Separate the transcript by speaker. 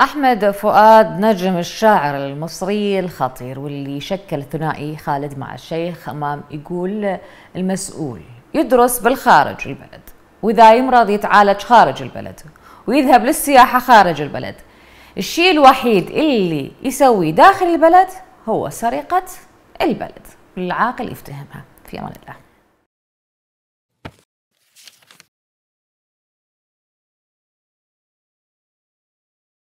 Speaker 1: أحمد فؤاد نجم الشاعر المصري الخطير واللي شكل ثنائي خالد مع الشيخ أمام يقول المسؤول يدرس بالخارج البلد وإذا يمرض يتعالج خارج البلد ويذهب للسياحة خارج البلد الشيء الوحيد اللي يسويه داخل البلد هو سرقة البلد العاقل يفتهمها في أمان الله